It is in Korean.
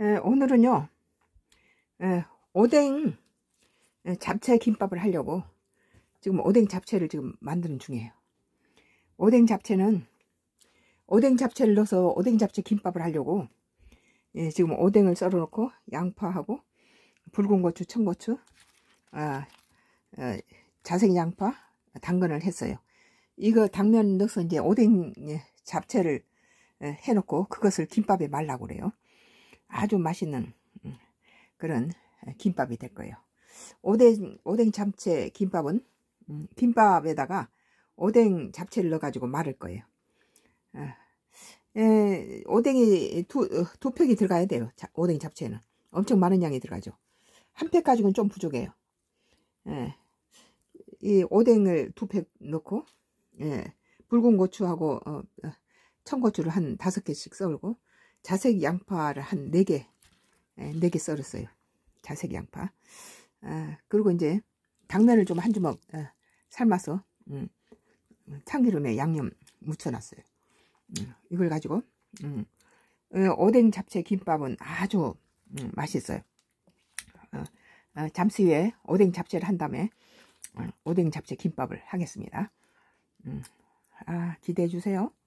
에, 오늘은요 에, 오뎅 잡채 김밥을 하려고 지금 오뎅 잡채를 지금 만드는 중이에요 오뎅 잡채는 오뎅 잡채를 넣어서 오뎅 잡채 김밥을 하려고 예, 지금 오뎅을 썰어 놓고 양파하고 붉은 고추 청고추 아, 아, 자색 양파 당근을 했어요 이거 당면 넣어서 이제 오뎅 예, 잡채를 해놓고 그것을 김밥에 말라고 그래요 아주 맛있는 음, 그런 김밥이 될 거예요. 오뎅, 오뎅 잡채 김밥은 음, 김밥에다가 오뎅 잡채를 넣어가지고 말을 거예요. 어, 에, 오뎅이 두, 어, 두 팩이 들어가야 돼요. 오뎅 잡채는. 엄청 많은 양이 들어가죠. 한 팩 가지고는 좀 부족해요. 에, 이 오뎅을 두 팩 넣고 예, 붉은 고추하고 어, 어, 청고추를 한 다섯 개씩 썰고 자색 양파를 한 4개, 4개 예, 썰었어요. 자색 양파. 아, 그리고 이제 당면을 좀 한 주먹 아, 삶아서 음, 참기름에 양념 묻혀놨어요. 음, 이걸 가지고 음, 예, 오뎅 잡채 김밥은 아주 음, 맛있어요. 어, 어, 잠시 후에 오뎅 잡채를 한 다음에 어, 오뎅 잡채 김밥을 하겠습니다. 음, 아, 기대해 주세요.